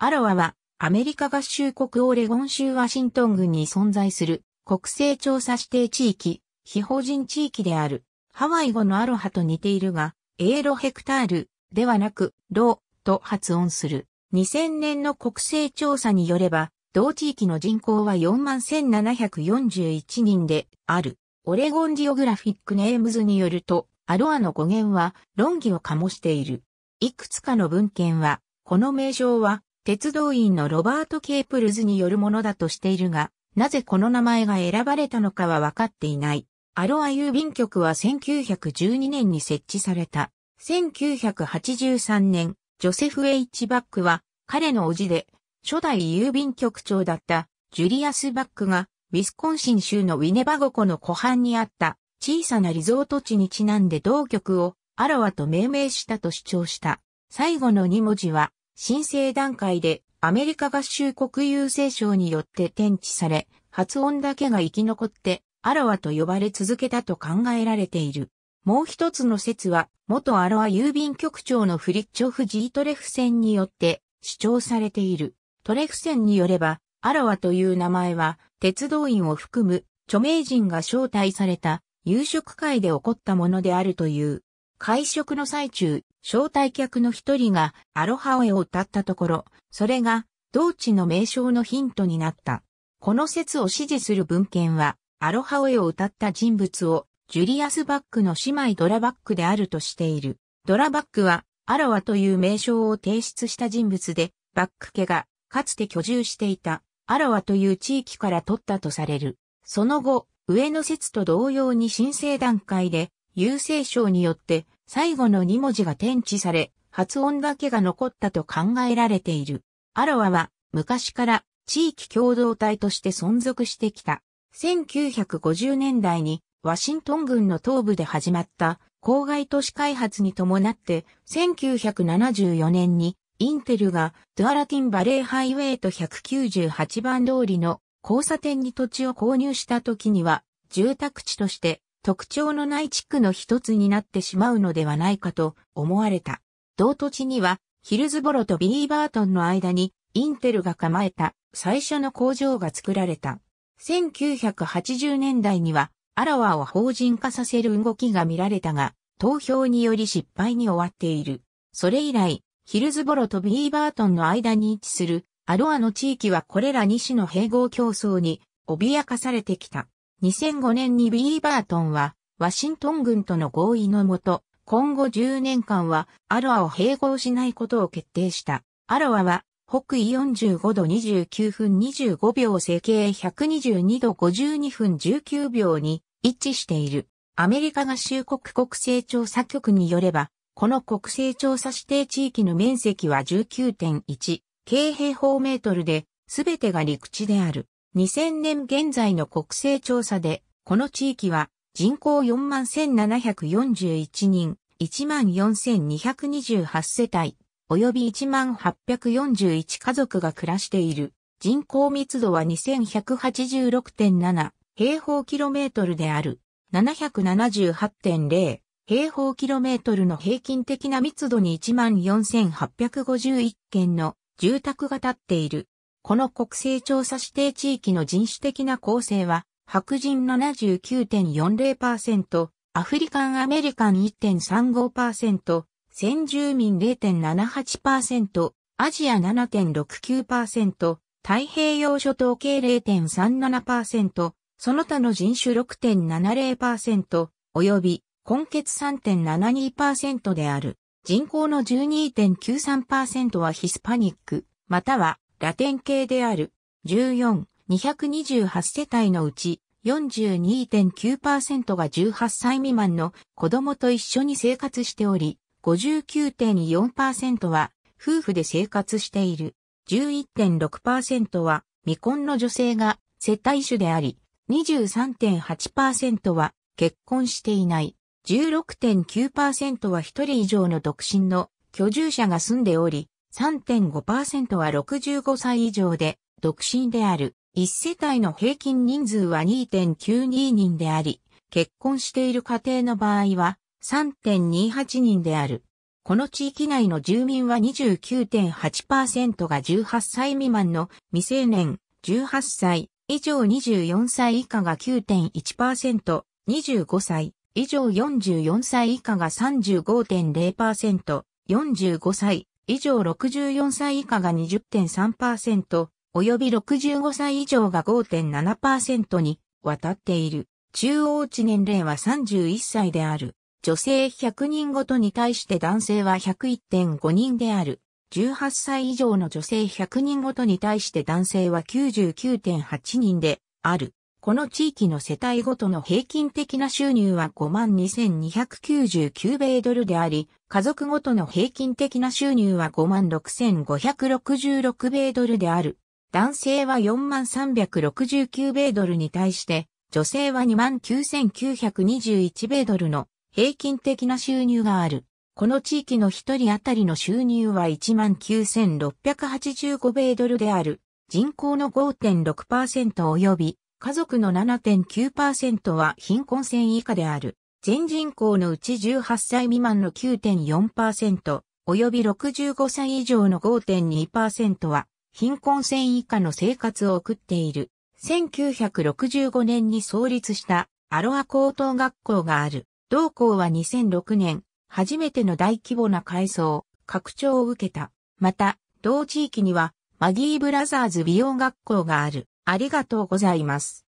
アロアは、アメリカ合衆国オレゴン州ワシントン郡に存在する国勢調査指定地域、非法人地域である。ハワイ語のアロハと似ているが、エーロヘクタールではなく、ローと発音する。2000年の国勢調査によれば、同地域の人口は41,741人である。オレゴンジオグラフィックネームズによると、アロアの語源は論議を醸している。いくつかの文献は、この名称は鉄道員のロバート・ケープルズによるものだとしているが、なぜこの名前が選ばれたのかは分かっていない。アロア郵便局は1912年に設置された。1983年、ジョセフ・ H・ イチバックは、彼の叔父で、初代郵便局長だったジュリアス・バックが、ウィスコンシン州のウィネバゴ湖の湖畔にあった小さなリゾート地にちなんで同局をアロアと命名したと主張した。最後の2文字は申請段階でアメリカ合衆国郵政省によって転置され、発音だけが生き残って、アロアと呼ばれ続けたと考えられている。もう一つの説は、元アロア郵便局長のフリッチョフ・ジートレフ戦によって主張されている。トレフ戦によれば、アロアという名前は、鉄道員を含む著名人が招待された夕食会で起こったものであるという。会食の最中、招待客の一人がアロハオエを歌ったところ、それが同地の名称のヒントになった。この説を支持する文献は、アロハオエを歌った人物をジュリアス・バックの姉妹ドラバックであるとしている。ドラバックはアロワという名称を提出した人物で、バック家がかつて居住していたアロワという地域から取ったとされる。その後、上の説と同様に申請段階で郵政省によって最後の2文字が転置され、発音だけが残ったと考えられている。アロアは昔から地域共同体として存続してきた。1950年代にワシントン郡の東部で始まった郊外都市開発に伴って1974年にインテルがドアラティンバレーハイウェイと198番通りの交差点に土地を購入した時には住宅地として特徴のない地区の一つになってしまうのではないかと思われた。同土地にはヒルズボロとビーバートンの間にインテルが構えた最初の工場が作られた。1980年代にはアラワを法人化させる動きが見られたが、投票により失敗に終わっている。それ以来、ヒルズボロとビーバートンの間に位置するアロアの地域はこれら2種の併合競争に脅かされてきた。2005年にビーバートンは、ワシントン軍との合意のもと、今後10年間はアロアを併合しないことを決定した。アロアは、北緯45度29分25秒整形122度52分19秒に一致している。アメリカ合衆国国勢調査局によれば、この国勢調査指定地域の面積は19.1、京平方メートルで、すべてが陸地である。2000年現在の国勢調査で、この地域は人口41,741人、14,228世帯、及び1841家族が暮らしている。人口密度は2186.7平方キロメートルである。778.0平方キロメートルの平均的な密度に14,851件の住宅が建っている。この国勢調査指定地域の人種的な構成は、白人79.40%、アフリカンアメリカン1.35%、先住民0.78%、アジア7.69%、太平洋諸島系0.37%、その他の人種6.70%、及び、根結3.72%である。人口の12.93%はヒスパニック、またはラテン系である。14、228世帯のうち42.9%が18歳未満の子供と一緒に生活しており、59.4%は夫婦で生活している。11.6%は未婚の女性が世帯主であり、23.8%は結婚していない。16.9%は1人以上の独身の居住者が住んでおり、3.5%は65歳以上で、独身である。1世帯の平均人数は2.92人であり、結婚している家庭の場合は3.28人である。この地域内の住民は29.8%が18歳未満の未成年、18歳以上24歳以下が9.1%、25歳以上44歳以下が35.0%、45歳以上64歳以下が20.3%、及び65歳以上が5.7%に渡っている。中央値年齢は31歳である。女性100人ごとに対して男性は101.5人である。18歳以上の女性100人ごとに対して男性は99.8人である。この地域の世帯ごとの平均的な収入は52,299米ドルであり、家族ごとの平均的な収入は56,566米ドルである。男性は4369米ドルに対して、女性は29,921米ドルの平均的な収入がある。この地域の一人当たりの収入は19,685米ドルである。人口の5.6%及び家族の7.9%は貧困線以下である。全人口のうち18歳未満の9.4%、及び65歳以上の5.2%は、貧困線以下の生活を送っている。1965年に創立したアロア高等学校がある。同校は2006年、初めての大規模な改装、拡張を受けた。また、同地域には、マギーブラザーズ美容学校がある。ありがとうございます。